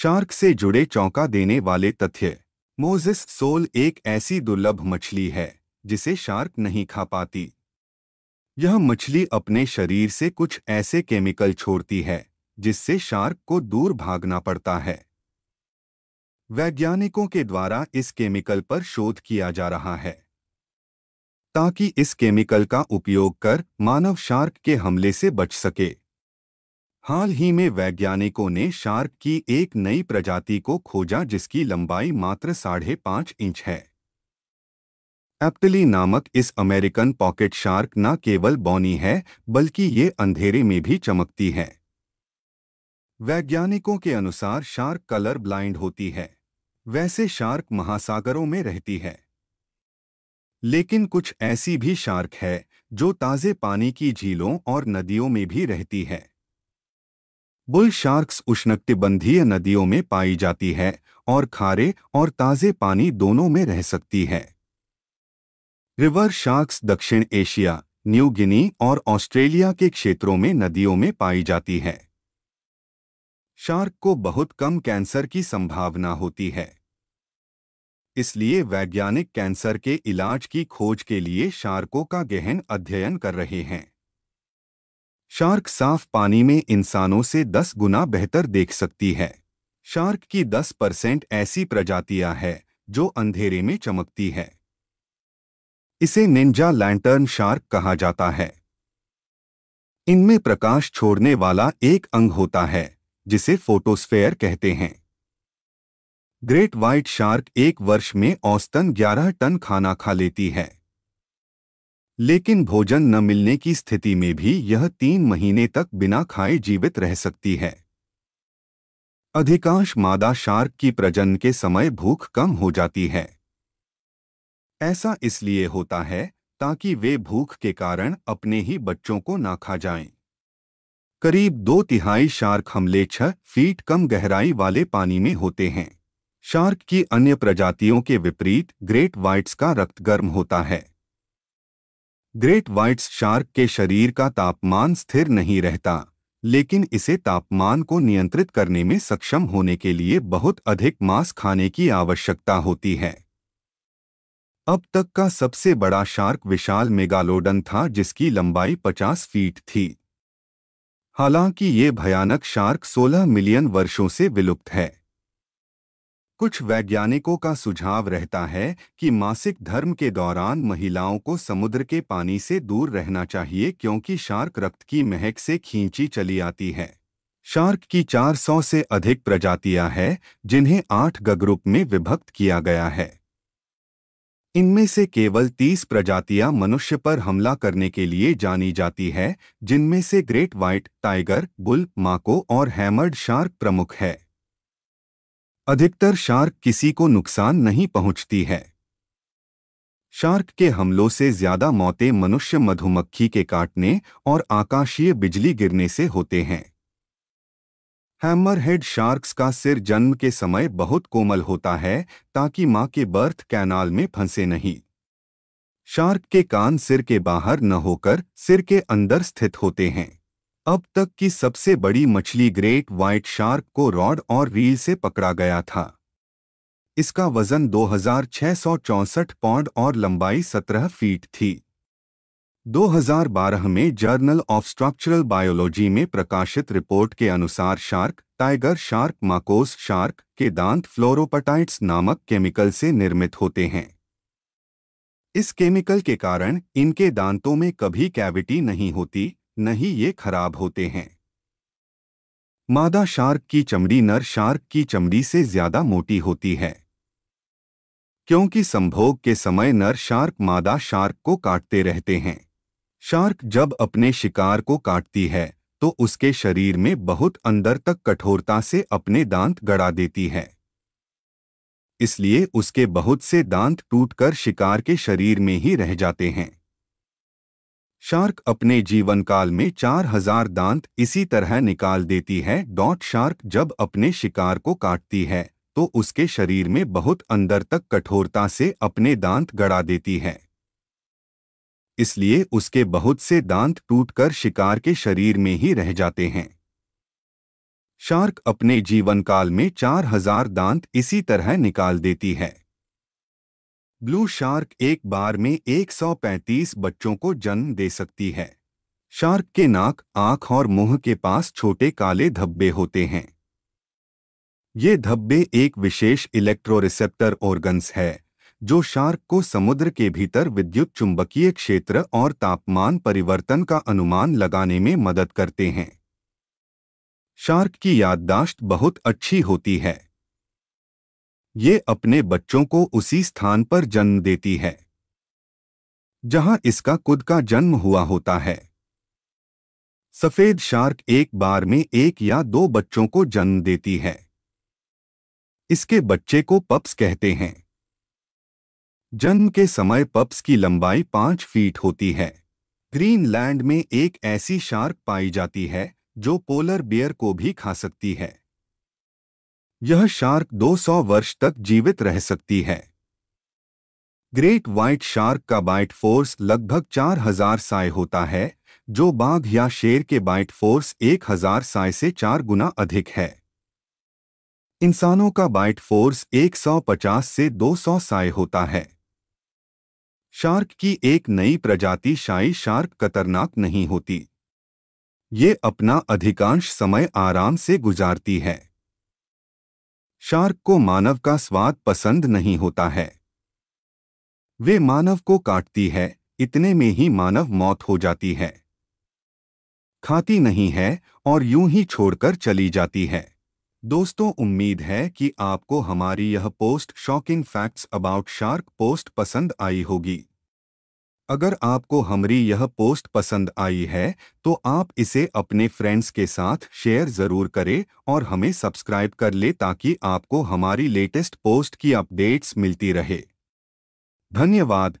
Shark से जुड़े चौंका देने वाले तथ्य मोजिस सोल एक ऐसी दुर्लभ मछली है जिसे शार्क नहीं खा पाती यह मछली अपने शरीर से कुछ ऐसे केमिकल छोड़ती है जिससे शार्क को दूर भागना पड़ता है वैज्ञानिकों के द्वारा इस केमिकल पर शोध किया जा रहा है ताकि इस केमिकल का उपयोग कर मानव शार्क के हमले से बच सके हाल ही में वैज्ञानिकों ने शार्क की एक नई प्रजाति को खोजा जिसकी लंबाई मात्र साढ़े पांच इंच है एप्टली नामक इस अमेरिकन पॉकेट शार्क न केवल बौनी है बल्कि ये अंधेरे में भी चमकती है वैज्ञानिकों के अनुसार शार्क कलर ब्लाइंड होती है वैसे शार्क महासागरों में रहती है लेकिन कुछ ऐसी भी शार्क है जो ताज़े पानी की झीलों और नदियों में भी रहती है बुल शार्क्स उष्णकटिबंधीय नदियों में पाई जाती है और खारे और ताज़े पानी दोनों में रह सकती है रिवर शार्क्स दक्षिण एशिया न्यू गिनी और ऑस्ट्रेलिया के क्षेत्रों में नदियों में पाई जाती है शार्क को बहुत कम कैंसर की संभावना होती है इसलिए वैज्ञानिक कैंसर के इलाज की खोज के लिए शार्कों का गहन अध्ययन कर रहे हैं शार्क साफ पानी में इंसानों से 10 गुना बेहतर देख सकती है शार्क की 10 परसेंट ऐसी प्रजातियां हैं जो अंधेरे में चमकती है इसे निंजा लैंटर्न शार्क कहा जाता है इनमें प्रकाश छोड़ने वाला एक अंग होता है जिसे फोटोस्फेयर कहते हैं ग्रेट व्हाइट शार्क एक वर्ष में औसतन 11 टन खाना खा लेती है लेकिन भोजन न मिलने की स्थिति में भी यह तीन महीने तक बिना खाए जीवित रह सकती है अधिकांश मादा शार्क की प्रजन के समय भूख कम हो जाती है ऐसा इसलिए होता है ताकि वे भूख के कारण अपने ही बच्चों को ना खा जाएं। करीब दो तिहाई शार्क हमले छह फीट कम गहराई वाले पानी में होते हैं शार्क की अन्य प्रजातियों के विपरीत ग्रेट वाइट्स का रक्त गर्म होता है ग्रेट व्हाइट्स शार्क के शरीर का तापमान स्थिर नहीं रहता लेकिन इसे तापमान को नियंत्रित करने में सक्षम होने के लिए बहुत अधिक मांस खाने की आवश्यकता होती है अब तक का सबसे बड़ा शार्क विशाल मेगालोडन था जिसकी लंबाई 50 फीट थी हालांकि ये भयानक शार्क 16 मिलियन वर्षों से विलुप्त है कुछ वैज्ञानिकों का सुझाव रहता है कि मासिक धर्म के दौरान महिलाओं को समुद्र के पानी से दूर रहना चाहिए क्योंकि शार्क रक्त की महक से खींची चली आती है शार्क की 400 से अधिक प्रजातियां हैं जिन्हें आठ गग्रुप में विभक्त किया गया है इनमें से केवल 30 प्रजातियां मनुष्य पर हमला करने के लिए जानी जाती है जिनमें से great white tiger bull mako और हैमर्ड शार्क प्रमुख है अधिकतर शार्क किसी को नुकसान नहीं पहुंचती है शार्क के हमलों से ज्यादा मौतें मनुष्य मधुमक्खी के काटने और आकाशीय बिजली गिरने से होते हैं हैमरहेड शार्क्स का सिर जन्म के समय बहुत कोमल होता है ताकि मां के बर्थ कैनाल में फंसे नहीं शार्क के कान सिर के बाहर न होकर सिर के अंदर स्थित होते हैं अब तक की सबसे बड़ी मछली ग्रेट व्हाइट शार्क को रॉड और रील से पकड़ा गया था इसका वजन 2664 पौंड और लंबाई 17 फीट थी 2012 में जर्नल ऑफ स्ट्रक्चरल बायोलॉजी में प्रकाशित रिपोर्ट के अनुसार shark tiger shark makos shark के दांत फ्लोरोपटाइट्स नामक केमिकल से निर्मित होते हैं इस केमिकल के कारण इनके दांतों में कभी कैविटी नहीं होती ही ये खराब होते हैं मादा शार्क की चमड़ी नर शार्क की चमड़ी से ज्यादा मोटी होती है क्योंकि संभोग के समय नर शार्क मादा शार्क को काटते रहते हैं शार्क जब अपने शिकार को काटती है तो उसके शरीर में बहुत अंदर तक कठोरता से अपने दांत गड़ा देती है इसलिए उसके बहुत से दांत टूटकर शिकार के शरीर में ही रह जाते हैं शार्क अपने जीवन काल में चार हजार दांत इसी तरह निकाल देती है डॉट शार्क जब अपने शिकार को काटती है तो उसके शरीर में बहुत अंदर तक कठोरता से अपने दांत गड़ा देती है इसलिए उसके बहुत से दांत टूटकर शिकार के शरीर में ही रह जाते हैं शार्क अपने जीवन काल में चार हजार दांत इसी तरह निकाल देती है ब्लू शार्क एक बार में 135 बच्चों को जन्म दे सकती है शार्क के नाक आंख और मुंह के पास छोटे काले धब्बे होते हैं ये धब्बे एक विशेष इलेक्ट्रोरिसेप्टर ऑर्गन्स है जो शार्क को समुद्र के भीतर विद्युत चुंबकीय क्षेत्र और तापमान परिवर्तन का अनुमान लगाने में मदद करते हैं शार्क की याददाश्त बहुत अच्छी होती है ये अपने बच्चों को उसी स्थान पर जन्म देती है जहां इसका खुद का जन्म हुआ होता है सफेद शार्क एक बार में एक या दो बच्चों को जन्म देती है इसके बच्चे को पप्स कहते हैं जन्म के समय पप्स की लंबाई पांच फीट होती है ग्रीनलैंड में एक ऐसी शार्क पाई जाती है जो पोलर बियर को भी खा सकती है यह शार्क 200 वर्ष तक जीवित रह सकती है ग्रेट व्हाइट शार्क का बाइट फोर्स लगभग 4000 साय होता है जो बाघ या शेर के बाइट फोर्स 1000 साय से चार गुना अधिक है इंसानों का बाइट फोर्स 150 से 200 साय होता है शार्क की एक नई प्रजाति शाही शार्क खतरनाक नहीं होती ये अपना अधिकांश समय आराम से गुजारती है शार्क को मानव का स्वाद पसंद नहीं होता है वे मानव को काटती है इतने में ही मानव मौत हो जाती है खाती नहीं है और यूं ही छोड़कर चली जाती है दोस्तों उम्मीद है कि आपको हमारी यह post shocking facts about shark post पसंद आई होगी अगर आपको हमारी यह पोस्ट पसंद आई है तो आप इसे अपने फ्रेंड्स के साथ शेयर ज़रूर करें और हमें सब्सक्राइब कर ले ताकि आपको हमारी लेटेस्ट पोस्ट की अपडेट्स मिलती रहे धन्यवाद